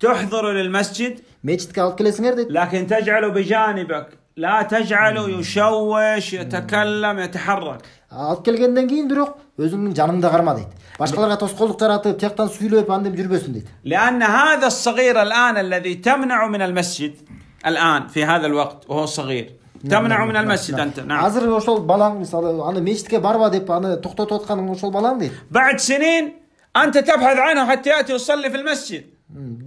تحضر للمسجد لكن تجعله بجانبك لا تجعله يشوش يتكلم يتحرك Алып келгенден кейін бирок өзүңдүн жаныңда карма дейт. Башкаларга тоскоолдук жаратып, тияктан сүйлөп, андеп жүрбөсүн дейт. لأن هذا الصغير الآن الذي تمنع من المسجد الآن في هذا الوقت وهو صغير تمنع من المسجد أنت نعم азыр ошол балаң мисалы аны мечитке барба деп аны токтотуп атканың ошол балаң дейт. بعد سنين أنت تبحث عنه حتى يأتي يصلي في المسجد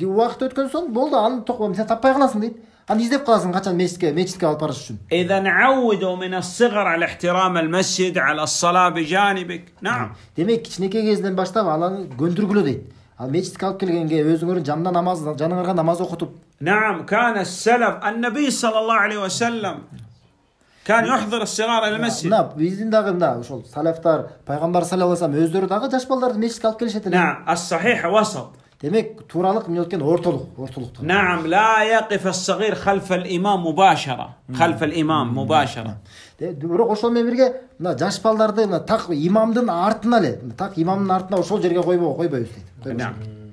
уақыт өткен соң болды аны тоқпа сен таппай қаласың дейді аны іздеп қаласың қашан мешітке мешітке алып барыш үшін اذا عودوا من الصغر على احترام المسجد على الصلاه بجانبك نعم демек кішкентай кезінен баштап аланы көндіргілі дейді ал мешітке алып келгенге өзіңөрүн жанына намаз жаныңарга намаз окутуп نعم كان السلف النبي صلى الله عليه وسلم كان يحضر الصغار الى المسجد نعم биздин дагы мына ошол салафтар пайгамбар саллаллаху алейхи вассалам өздөрү дагы жаш балдарды мешітке алып келишет эле نعم الصحيح وسط Demek turalık milletken ortalık, ortalıkta. Naam, la yakif es-sagir halfel imam mubashara. Halfel imam mubashara. Bura oşol men birge mына жашпалдарды мына так имамдын артына эле, так имамдын артына ошол жерге койбой, койбой. Наам.